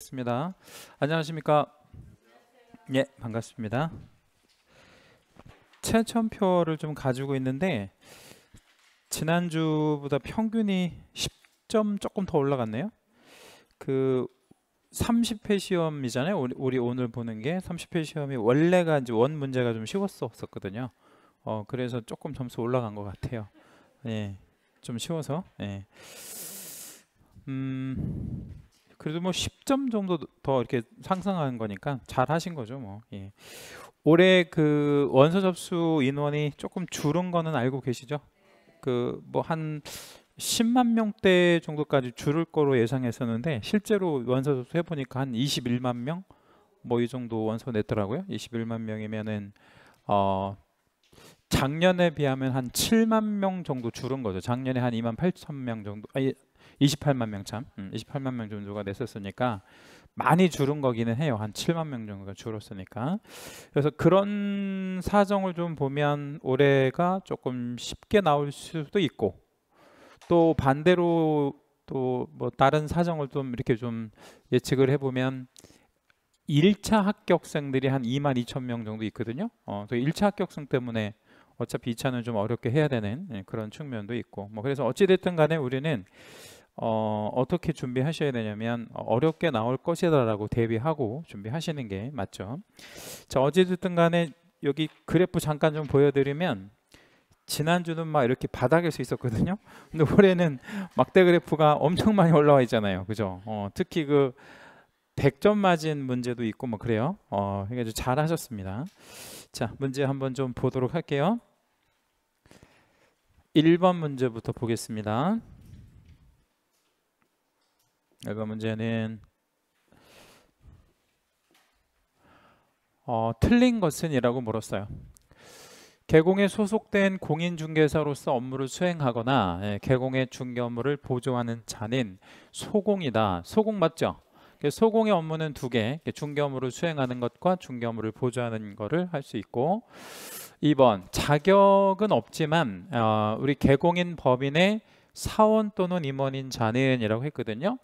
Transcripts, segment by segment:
습니다 안녕하십니까? 예, 반갑습니다. 채점표를 좀 가지고 있는데 지난주보다 평균이 10점 조금 더 올라갔네요. 그 30회 시험이잖아요. 우리, 우리 오늘 보는 게 30회 시험이 원래가 이제 원 문제가 좀 쉬웠었거든요. 어, 그래서 조금 점수 올라간 것 같아요. 예. 좀 쉬워서. 예. 음. 그래도 뭐 10점 정도 더 이렇게 상승한 거니까 잘 하신 거죠 뭐. 예. 올해 그 원서 접수 인원이 조금 줄은 거는 알고 계시죠? 그 뭐 한 10만 명대 정도까지 줄을 거로 예상했었는데 실제로 원서 접수 해보니까 한 21만 명 뭐 이 정도 원서 냈더라고요. 21만 명이면은 어 작년에 비하면 한 7만 명 정도 줄은 거죠. 작년에 한 2만 8천 명 정도, 아니 28만 명 참, 28만 음, 명 정도가 냈었으니까 많이 줄은 거기는 해요. 한 7만 명 정도가 줄었으니까. 그래서 그런 사정을 좀 보면 올해가 조금 쉽게 나올 수도 있고 또 반대로 또 뭐 다른 사정을 좀 이렇게 좀 예측을 해보면 1차 합격생들이 한 2만 2천 명 정도 있거든요. 어, 1차 합격생 때문에 어차피 2차는 좀 어렵게 해야 되는 예, 그런 측면도 있고 뭐 그래서 어찌됐든 간에 우리는 어, 어떻게 준비하셔야 되냐면 어렵게 나올 것이다라고 대비하고 준비하시는 게 맞죠. 자 어찌됐든 간에 여기 그래프 잠깐 좀 보여드리면 지난주는 막 이렇게 바닥일 수 있었거든요. 근데 올해는 막대 그래프가 엄청 많이 올라와 있잖아요. 그죠? 어, 특히 그 100점 맞은 문제도 있고 뭐 그래요. 어, 그러니잘 하셨습니다. 자, 문제 한번 좀 보도록 할게요. 1번 문제부터 보겠습니다. 내가 문제는 어, 틀린 것은 이라고 물었어요. 개공에 소속된 공인중개사로서 업무를 수행하거나 예, 개공의 중개 업무를 보조하는 자는 소공이다. 소공 맞죠? 그러니까 소공의 업무는 두 개, 중개 업무를 수행하는 것과 중개 업무를 보조하는 것을 할 수 있고 2번 자격은 없지만 어, 우리 개공인 법인의 사원 또는 임원인 자는 이라고 했거든요.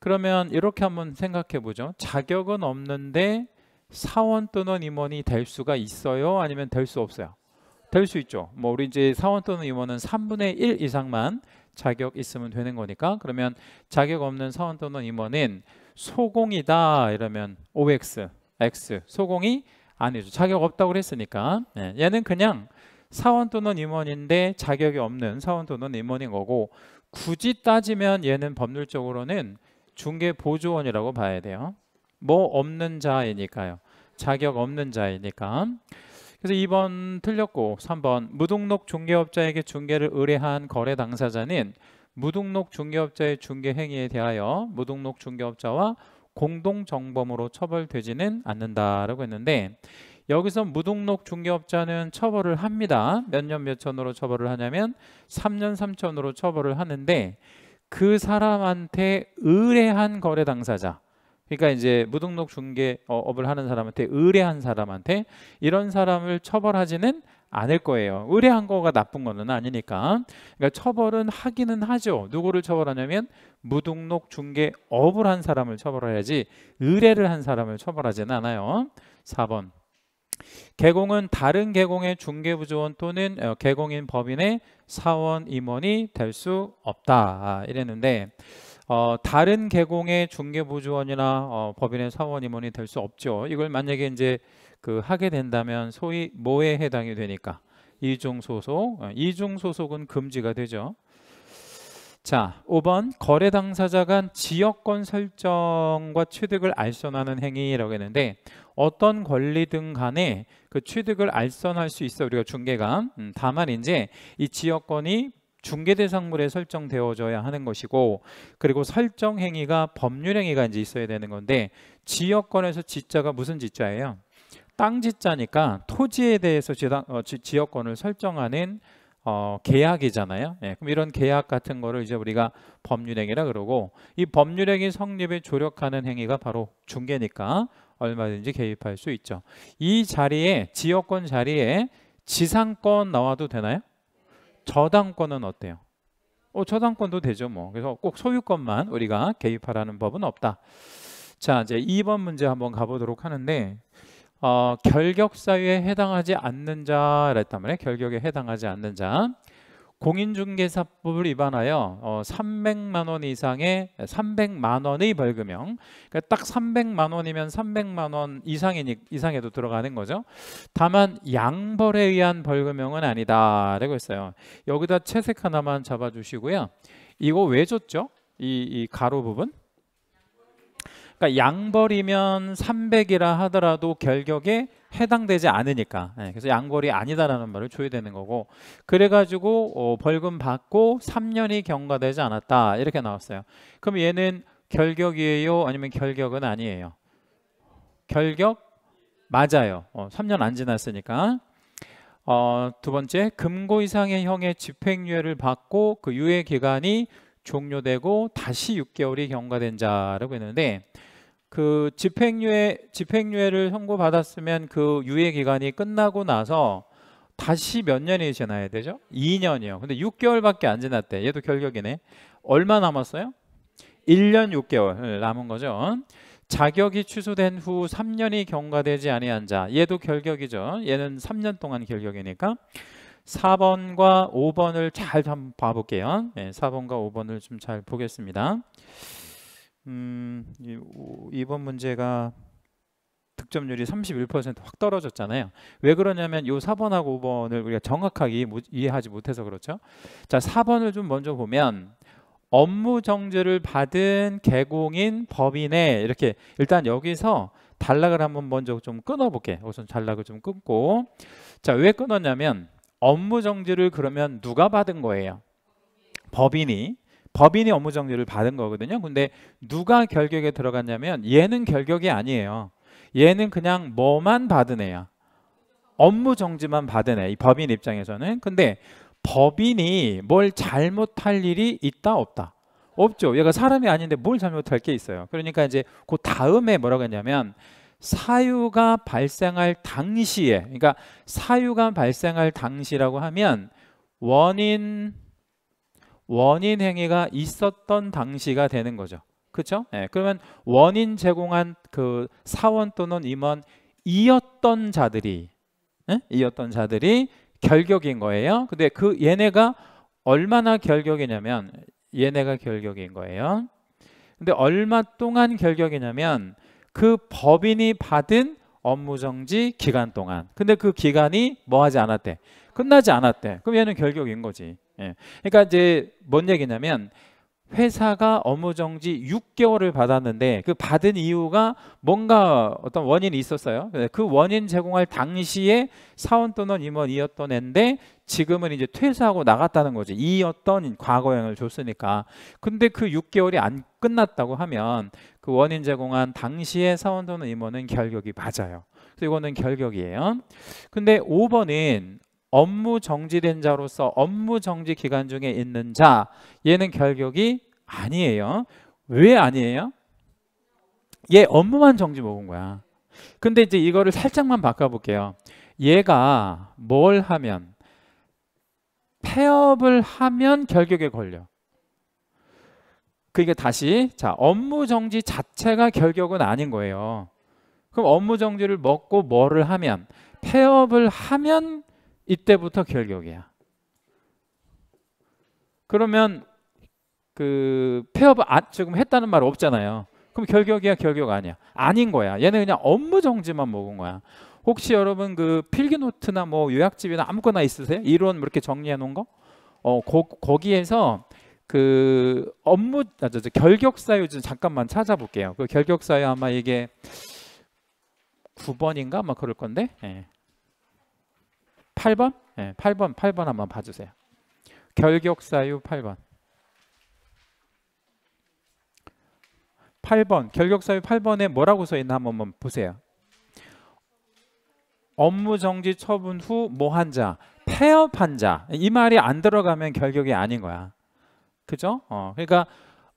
그러면 이렇게 한번 생각해 보죠. 자격은 없는데 사원 또는 임원이 될 수가 있어요? 아니면 될 수 없어요? 될 수 있죠. 뭐 우리 이제 사원 또는 임원은 3분의 1 이상만 자격 있으면 되는 거니까 그러면 자격 없는 사원 또는 임원은 소공이다 이러면 OX, X 소공이 아니죠. 자격 없다고 그랬으니까 네. 얘는 그냥 사원 또는 임원인데 자격이 없는 사원 또는 임원인 거고 굳이 따지면 얘는 법률적으로는 중개 보조원이라고 봐야 돼요. 뭐 없는 자이니까요. 자격 없는 자이니까. 그래서 2번 틀렸고 3번 무등록 중개업자에게 중개를 의뢰한 거래 당사자는 무등록 중개업자의 중개 행위에 대하여 무등록 중개업자와 공동정범으로 처벌되지는 않는다라고 했는데 여기서 무등록 중개업자는 처벌을 합니다. 몇 년 몇천으로 처벌을 하냐면 3년 3천으로 처벌을 하는데 그 사람한테 의뢰한 거래 당사자 그러니까 이제 무등록 중개업을 어, 하는 사람한테 의뢰한 사람한테 이런 사람을 처벌하지는 않을 거예요. 의뢰한 거가 나쁜 거는 아니니까. 그러니까 처벌은 하기는 하죠. 누구를 처벌하냐면 무등록 중개업을 한 사람을 처벌해야지 의뢰를 한 사람을 처벌하지는 않아요. 4번. 개공은 다른 개공의 중개부조원 또는 어, 개공인 법인의 사원 임원이 될 수 없다 아, 이랬는데 어, 다른 개공의 중개부조원이나 어, 법인의 사원 임원이 될 수 없죠. 이걸 만약에 이제 그 하게 된다면 소위 뭐에 해당이 되니까 이중 소속, 어, 이중 소속은 금지가 되죠. 자, 5번 거래 당사자 간 지역권 설정과 취득을 알선하는 행위라고 했는데 어떤 권리등 간에 그 취득을 알선할 수 있어 우리가 중개가 음, 다만 이제 이 지역권이 중개 대상물에 설정되어져야 하는 것이고 그리고 설정 행위가 법률 행위가 이제 있어야 되는 건데 지역권에서 지자가 무슨 지자예요? 땅 지자니까 토지에 대해서 지당, 어, 지역권을 설정하는 어, 계약이잖아요. 예, 그럼 이런 계약 같은 거를 이제 우리가 법률행위라 그러고 이 법률행위 성립에 조력하는 행위가 바로 중개니까 얼마든지 개입할 수 있죠. 이 자리에 지역권 자리에 지상권 나와도 되나요? 저당권은 어때요? 어, 저당권도 되죠 뭐. 그래서 꼭 소유권만 우리가 개입하라는 법은 없다. 자 이제 2번 문제 한번 가보도록 하는데 어, 결격사유에 해당하지 않는 자랬단 말이에요. 결격에 해당하지 않는 자. 공인중개사법을 위반하여 어, 300만 원 이상의 300만 원의 벌금형. 그러니까 딱 300만 원이면 300만 원이상이 이상에도 들어가는 거죠. 다만 양벌에 의한 벌금형은 아니다라고 했어요. 여기다 채색 하나만 잡아주시고요. 이거 왜 줬죠? 이, 이 가로 부분 그러니까 양벌이면 300이라 하더라도 결격에 해당되지 않으니까 네, 그래서 양벌이 아니다라는 말을 줘야 되는 거고 그래가지고 어, 벌금 받고 3년이 경과되지 않았다 이렇게 나왔어요 그럼 얘는 결격이에요 아니면 결격은 아니에요 결격 맞아요 어, 3년 안 지났으니까 어, 두 번째 금고 이상의 형의 집행유예를 받고 그 유예 기간이 종료되고 다시 6개월이 경과된 자라고 했는데 그 집행유예 집행유예를 선고받았으면 그 유예 기간이 끝나고 나서 다시 몇 년이 지나야 되죠? 2년이요. 근데 6개월밖에 안 지났대. 얘도 결격이네. 얼마 남았어요? 1년 6개월 예, 남은 거죠. 자격이 취소된 후 3년이 경과되지 아니한 자. 얘도 결격이죠. 얘는 3년 동안 결격이니까 4번과 5번을 잘 한번 봐볼게요. 네, 예, 4번과 5번을 좀 잘 보겠습니다. 이번 문제가 득점률이 31%확 떨어졌잖아요. 왜 그러냐면 요 4번하고 5번을 우리가 정확하게 이해하지 못해서 그렇죠. 자, 4번을 좀 먼저 보면 업무 정지를 받은 개공인 법인에 이렇게 일단 여기서 단락을 한번 먼저 좀 끊어볼게. 우선 단락을 좀 끊고 자, 왜 끊었냐면 업무 정지를 그러면 누가 받은 거예요? 법인이 법인이 업무 정지를 받은 거거든요. 근데 누가 결격에 들어갔냐면 얘는 결격이 아니에요. 얘는 그냥 뭐만 받은 애야. 업무 정지만 받은 애. 이 법인 입장에서는. 근데 법인이 뭘 잘못할 일이 있다 없다. 없죠. 얘가 사람이 아닌데 뭘 잘못할 게 있어요. 그러니까 이제 그 다음에 뭐라고 했냐면 사유가 발생할 당시에 그러니까 사유가 발생할 당시라고 하면 원인 원인 행위가 있었던 당시가 되는 거죠. 그렇죠? 네, 그러면 원인 제공한 그 사원 또는 임원 이었던 자들이 네? 이었던 자들이 결격인 거예요. 근데 그 얘네가 얼마나 결격이냐면 얘네가 결격인 거예요. 근데 얼마 동안 결격이냐면 그 법인이 받은 업무 정지 기간 동안. 근데 그 기간이 뭐 하지 않았대? 끝나지 않았대. 그럼 얘는 결격인 거지. 예. 그러니까 이제 뭔 얘기냐면 회사가 업무 정지 6개월을 받았는데 그 받은 이유가 뭔가 어떤 원인이 있었어요. 그, 그 원인 제공할 당시에 사원 또는 임원이었던 애인데 지금은 이제 퇴사하고 나갔다는 거지. 이었던 과거형을 줬으니까. 근데 그 6개월이 안 끝났다고 하면 그 원인 제공한 당시에 사원 또는 임원은 결격이 맞아요. 그래서 이거는 결격이에요. 근데 5번은 업무 정지된 자로서 업무 정지 기간 중에 있는 자 얘는 결격이 아니에요. 왜 아니에요? 얘 업무만 정지 먹은 거야. 근데 이제 이거를 살짝만 바꿔볼게요. 얘가 뭘 하면 폐업을 하면 결격에 걸려. 그러니까 다시 자 업무 정지 자체가 결격은 아닌 거예요. 그럼 업무 정지를 먹고 뭐를 하면 폐업을 하면 이때부터 결격이야. 그러면 그 폐업 아, 지금 했다는 말 없잖아요. 그럼 결격이야 결격 아니야. 아닌 거야. 얘는 그냥 업무 정지만 먹은 거야. 혹시 여러분 그 필기 노트나 뭐 요약집이나 아무거나 있으세요? 이론 뭐 이렇게 정리해 놓은 거? 어, 거, 거기에서 그 업무 아, 저, 저 결격 사유 좀 잠깐만 찾아볼게요. 그 결격 사유 아마 이게 9번인가 아마 그럴 건데. 예. 8번? 네, 예, 8번, 8번 한번 봐주세요. 결격사유 8번. 8번, 결격사유 8번에 뭐라고 써있나 한번 보세요. 업무정지 처분 후 모한 뭐 자, 폐업한 자. 이 말이 안 들어가면 결격이 아닌 거야. 그죠? 어, 그러니까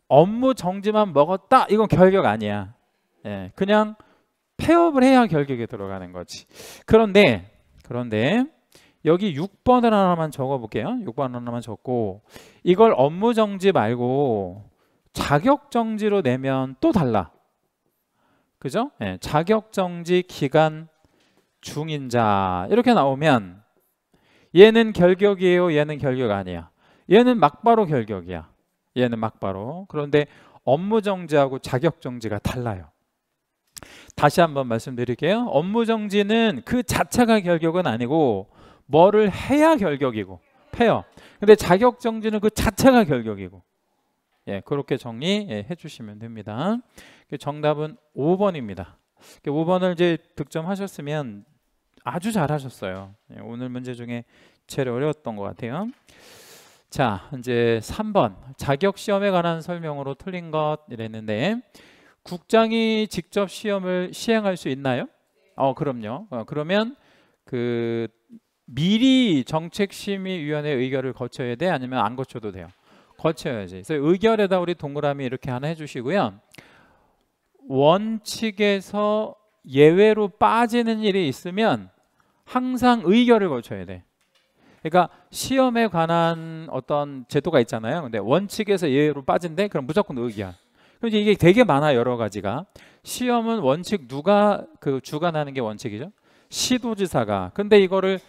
업무 정지만 먹었다 이건 결격 아니야 예, 그냥 폐업을 해야 결격에 들어가는 거지 그런데 그런데 여기 6번을 하나만 적어볼게요. 6번 하나만 적고 이걸 업무정지 말고 자격정지로 내면 또 달라. 그죠? 네, 예, 자격정지 기간 중인자 이렇게 나오면 얘는 결격이에요. 얘는 결격 아니야. 얘는 막바로 결격이야. 얘는 막바로. 그런데 업무정지하고 자격정지가 달라요. 다시 한번 말씀드릴게요. 업무정지는 그 자체가 결격은 아니고 뭐를 해야 결격이고 패요. 근데 자격 정지는 그 자체가 결격이고. 예, 그렇게 정리해 예, 주시면 됩니다. 그 정답은 5번입니다. 5번을 그 이제 득점하셨으면 아주 잘하셨어요. 예, 오늘 문제 중에 제일 어려웠던 것 같아요. 자, 이제 3번 자격 시험에 관한 설명으로 틀린 것 이랬는데 국장이 직접 시험을 시행할 수 있나요? 어, 그럼요. 어, 그러면 그 미리 정책심의위원회 의결을 거쳐야 돼 아니면 안 거쳐도 돼요 거쳐야지 그래서 의결에다 우리 동그라미 이렇게 하나 해주시고요 원칙에서 예외로 빠지는 일이 있으면 항상 의결을 거쳐야 돼 그러니까 시험에 관한 어떤 제도가 있잖아요 근데 원칙에서 예외로 빠진데 그럼 무조건 의결 그데 이게 되게 많아 여러 가지가 시험은 원칙 누가 그 주관하는 게 원칙이죠 시도지사가 근데 이거를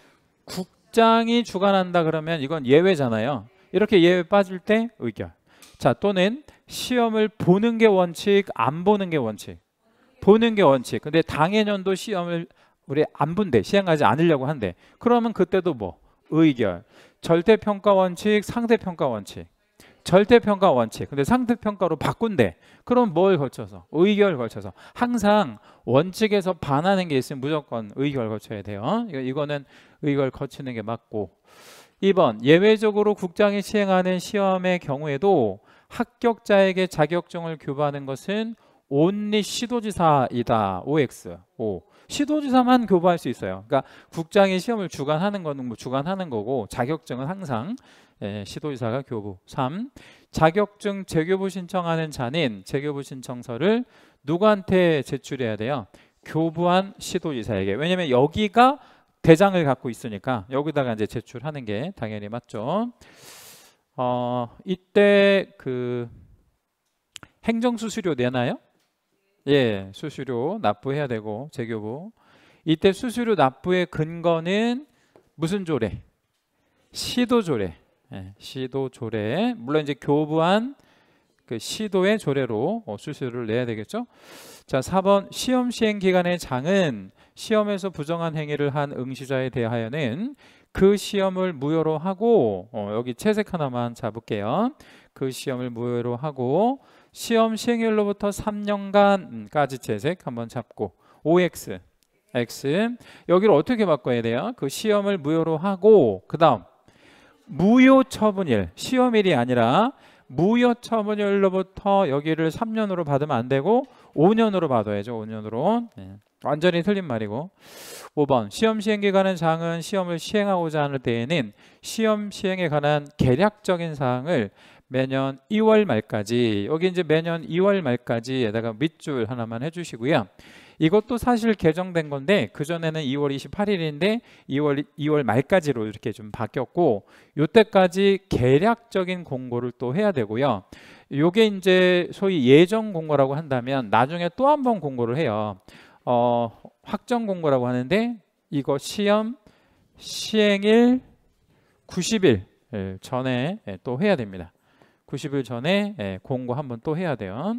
국장이 주관한다 그러면 이건 예외잖아요. 이렇게 예외 빠질 때 의결. 자 또는 시험을 보는 게 원칙, 안 보는 게 원칙. 보는 게 원칙. 근데 당해년도 시험을 우리 안 본대. 시행하지 않으려고 한대. 그러면 그때도 뭐 의결, 절대평가 원칙, 상대평가 원칙. 절대평가 원칙 근데 상대평가로 바꾼대 그럼 뭘 거쳐서 의결 거쳐서 항상 원칙에서 반하는 게 있으면 무조건 의결 거쳐야 돼요 이거는 의결 거치는 게 맞고 2번 예외적으로 국장이 시행하는 시험의 경우에도 합격자에게 자격증을 교부하는 것은 온리 시도지사이다 OX O 시도지사만 교부할 수 있어요 그러니까 국장이 시험을 주관하는 거는 뭐 주관하는 거고 자격증은 항상 예, 시도이사가 교부. 3. 자격증 재교부 신청하는 자는 재교부 신청서를 누구한테 제출해야 돼요? 교부한 시도이사에게. 왜냐면 여기가 대장을 갖고 있으니까 여기다가 이제 제출하는 게 당연히 맞죠. 어, 이때 그 행정 수수료 내나요? 예, 수수료 납부해야 되고 재교부. 이때 수수료 납부의 근거는 무슨 조례? 시도 조례. 예, 시도 조례 물론 이제 교부한 그 시도의 조례로 어, 수수료를 내야 되겠죠. 자, 4번 시험 시행 기간의 장은 시험에서 부정한 행위를 한 응시자에 대하여는 그 시험을 무효로 하고 어, 여기 채색 하나만 잡을게요. 그 시험을 무효로 하고 시험 시행일로부터 3년간까지 채색 한번 잡고 OX X 여기를 어떻게 바꿔야 돼요? 그 시험을 무효로 하고 그 다음 무효 처분일 시험일이 아니라 무효 처분일로부터 여기를 3년으로 받으면 안 되고 5년으로 받아야죠. 5년으로. 네. 완전히 틀린 말이고 5번 시험 시행 기간은 장은 시험을 시행하고자 하는 때에는 시험 시행에 관한 개략적인 사항을 매년 2월 말까지 여기 이제 매년 2월 말까지에다가 밑줄 하나만 해주시고요. 이것도 사실 개정된 건데 그전에는 2월 28일인데 2월 2월 말까지로 이렇게 좀 바뀌었고 요때까지 계략적인 공고를 또 해야 되고요. 요게 이제 소위 예정 공고라고 한다면 나중에 또 한 번 공고를 해요. 어, 확정 공고라고 하는데 이거 시험 시행일 90일 예, 전에 예, 또 해야 됩니다. 90일 전에 예, 공고 한 번 또 해야 돼요.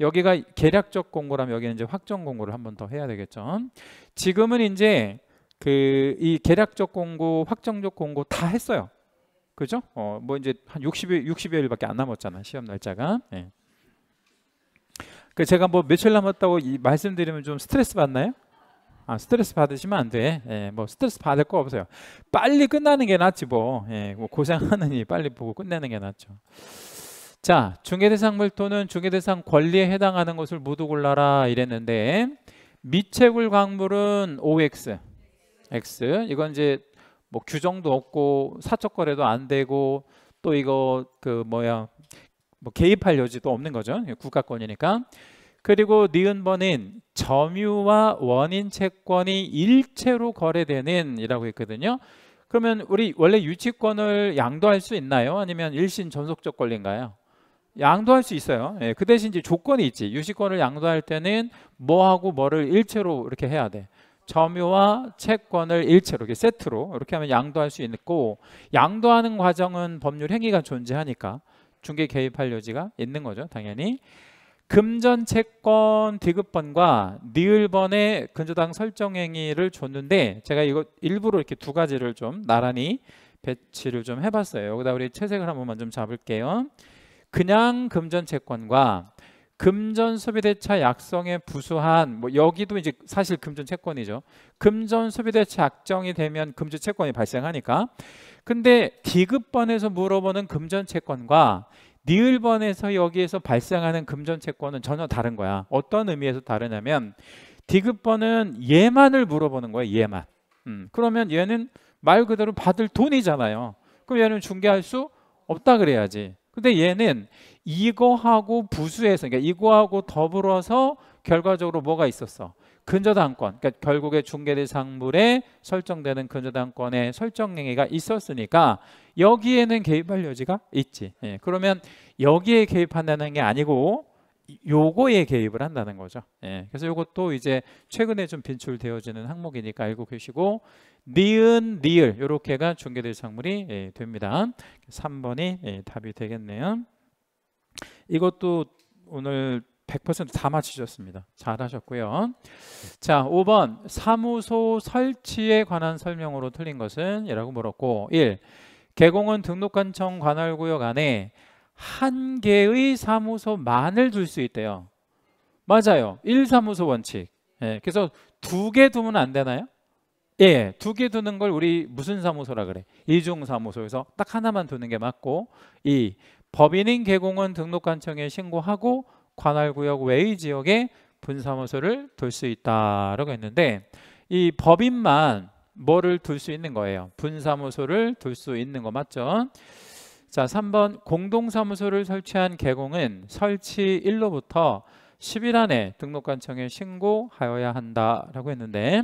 여기가 계략적 공고라면 여기는 이제 확정 공고를 한 번 더 해야 되겠죠. 지금은 이제 그이 계략적 공고, 확정적 공고 다 했어요. 그죠? 어, 뭐 이제 한 60일, 60여일밖에 안 남았잖아. 시험 날짜가. 예. 그 제가 뭐 며칠 남았다고 말씀드리면 좀 스트레스 받나요? 아, 스트레스 받으시면 안 돼. 예, 뭐 스트레스 받을 거 없어요. 빨리 끝나는 게 낫지 뭐. 예, 뭐 고생하느니 빨리 보고 끝내는 게 낫죠. 자, 중개대상 물토는 중개대상 권리에 해당하는 것을 모두 골라라 이랬는데 미채굴 광물은 OX, X 이건 이제 뭐 규정도 없고 사적 거래도 안 되고 또 이거 그 뭐야 뭐 개입할 여지도 없는 거죠 국가권이니까 그리고 니은번인 점유와 원인 채권이 일체로 거래되는 이라고 했거든요 그러면 우리 원래 유치권을 양도할 수 있나요 아니면 일신 전속적 권리인가요 양도할 수 있어요. 예, 그 대신 이제 조건이 있지. 유시권을 양도할 때는 뭐하고 뭐를 일체로 이렇게 해야 돼. 점유와 채권을 일체로 이렇게 세트로 이렇게 하면 양도할 수 있고 양도하는 과정은 법률 행위가 존재하니까 중개 개입할 여지가 있는 거죠. 당연히 금전 채권 디귿번과 니을번의 근저당 설정 행위를 줬는데 제가 이거 일부러 이렇게 두 가지를 좀 나란히 배치를 좀 해봤어요. 여기다 우리 채색을 한 번만 좀 잡을게요. 그냥 금전 채권과 금전 소비대차 약성에 부수한 뭐 여기도 이제 사실 금전 채권이죠. 금전 소비대차 약정이 되면 금전 채권이 발생하니까. 근데 D급번에서 물어보는 금전 채권과 니을번에서 여기에서 발생하는 금전 채권은 전혀 다른 거야. 어떤 의미에서 다르냐면 D급번은 얘만을 물어보는 거야. 얘만. 음, 그러면 얘는 말 그대로 받을 돈이잖아요. 그럼 얘는 중개할 수 없다 그래야지. 근데 얘는 이거하고 부수해서 그러니까 이거하고 더불어서 결과적으로 뭐가 있었어? 근저당권. 그러니까 결국에 중개대 상물에 설정되는 근저당권의 설정행위가 있었으니까 여기에는 개입할 여지가 있지. 예, 그러면 여기에 개입한다는 게 아니고 요거에 개입을 한다는 거죠. 예. 그래서 요것도 이제 최근에 좀 빈출되어지는 항목이니까 알고 계시고 니은, 니을 요렇게가 중개될 작물이 예, 됩니다. 3번이 예, 답이 되겠네요. 이것도 오늘 100%다 맞히셨습니다. 잘하셨고요. 자, 5번 사무소 설치에 관한 설명으로 틀린 것은 이라고 물었고 1. 개공은 등록관청 관할구역 안에 한 개의 사무소만을 둘 수 있대요. 맞아요. 1사무소 원칙. 예, 그래서 두 개 두면 안 되나요? 예, 두 개 두는 걸 우리 무슨 사무소라 그래? 이중 사무소에서 딱 하나만 두는 게 맞고 이 법인인 개공은 등록관청에 신고하고 관할구역 외의 지역에 분사무소를 둘 수 있다라고 했는데 이 법인만 뭐를 둘 수 있는 거예요? 분사무소를 둘 수 있는 거 맞죠? 자, 3번 공동사무소를 설치한 개공은 설치 일로부터 10일 안에 등록관청에 신고하여야 한다라고 했는데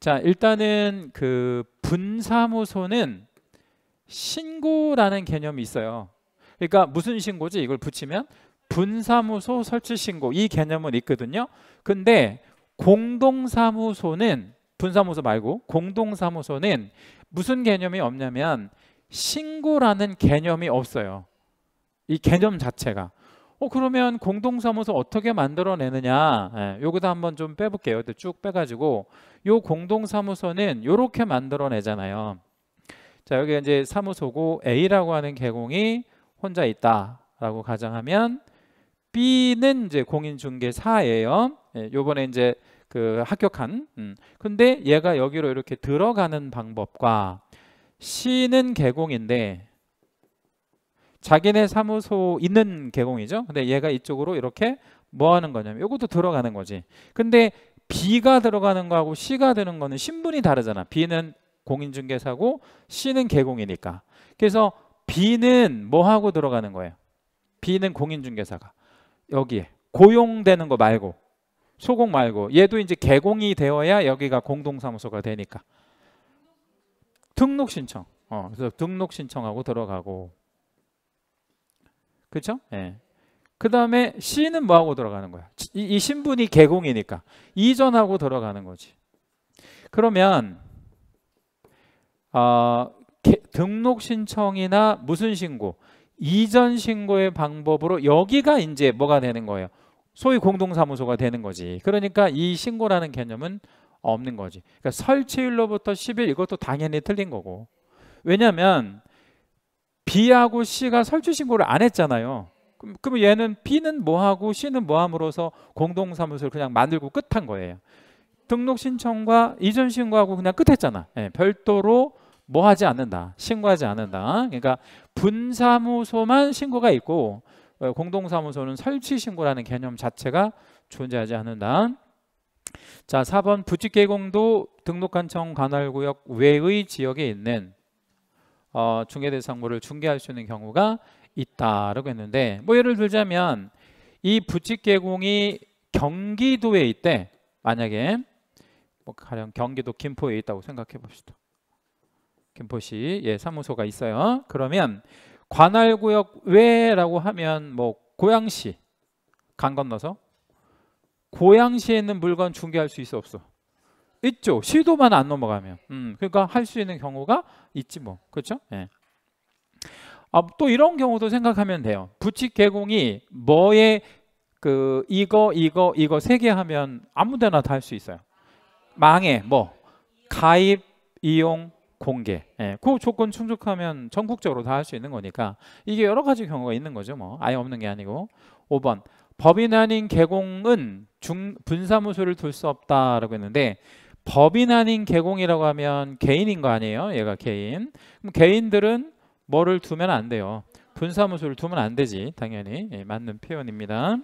자, 일단은 그 분사무소는 신고라는 개념이 있어요. 그러니까 무슨 신고지? 이걸 붙이면 분사무소 설치 신고 이 개념은 있거든요. 근데 공동사무소는 분사무소 말고 공동사무소는 무슨 개념이 없냐면 신고라는 개념이 없어요. 이 개념 자체가. 어 그러면 공동사무소 어떻게 만들어내느냐? 예, 요기도 한번 좀 빼볼게요. 쭉 빼가지고 요 공동사무소는 요렇게 만들어내잖아요. 자 여기 이제 사무소고 A라고 하는 개공이 혼자 있다라고 가정하면 B는 이제 공인중개사예요. 예, 요번에 이제 그 합격한. 음. 근데 얘가 여기로 이렇게 들어가는 방법과 시는 개공인데 자기네 사무소 있는 개공이죠. 근데 얘가 이쪽으로 이렇게 뭐 하는 거냐면 이것도 들어가는 거지. 근데 B가 들어가는 거하고 C가 되는 거는 신분이 다르잖아. B는 공인중개사고 C는 개공이니까. 그래서 B는 뭐하고 들어가는 거예요? B는 공인중개사가 여기에 고용되는 거 말고 소공 말고 얘도 이제 개공이 되어야 여기가 공동사무소가 되니까 등록 신청. 어, 그래서 등록 신청하고 들어가고. 그렇죠? 예. 그 다음에 C는 뭐하고 들어가는 거야? 이, 이, 신분이 개공이니까 이전하고 들어가는 거지. 그러면 어, 등록 신청이나 무슨 신고? 이전 신고의 방법으로 여기가 이제 뭐가 되는 거예요? 소위 공동사무소가 되는 거지. 그러니까 이 신고라는 개념은 없는 거지. 그러니까 설치일로부터 10일 이것도 당연히 틀린 거고. 왜냐하면 B하고 C가 설치 신고를 안 했잖아요. 그럼, 그럼 얘는 B는 뭐하고 C는 뭐함으로써 공동사무소를 그냥 만들고 끝한 거예요. 등록 신청과 이전 신고하고 그냥 끝했잖아. 예, 별도로 뭐 하지 않는다. 신고하지 않는다. 그러니까 분사무소만 신고가 있고 어, 공동사무소는 설치 신고라는 개념 자체가 존재하지 않는다. 자, 4번 부직개공도 등록한청 관할구역 외의 지역에 있는 어, 중개 대상물을 중개할 수 있는 경우가 있다라고 했는데 뭐 예를 들자면 이 부직개공이 경기도에 있대 만약에 뭐 가령 경기도 김포에 있다고 생각해 봅시다. 김포시 예 사무소가 있어요. 그러면 관할구역 외라고 하면 뭐 고양시 강 건너서 고양시에 있는 물건 중개할 수 있어 없어? 있죠. 시도만 안 넘어가면. 음, 그러니까 할 수 있는 경우가 있지 뭐. 그렇죠? 예. 아, 또 이런 경우도 생각하면 돼요. 부칙 개공이 뭐에 그 이거 이거 이거 세 개 하면 아무데나 다 할 수 있어요. 망해 뭐 가입 이용 공개. 예, 그 조건 충족하면 전국적으로 다 할 수 있는 거니까 이게 여러 가지 경우가 있는 거죠. 뭐 아예 없는 게 아니고 5번 법인 아닌 개공은 중, 분사무소를 둘 수 없다라고 했는데 법인 아닌 개공이라고 하면 개인인 거 아니에요? 얘가 개인. 그럼 개인들은 뭐를 두면 안 돼요. 분사무소를 두면 안 되지. 당연히 예, 맞는 표현입니다.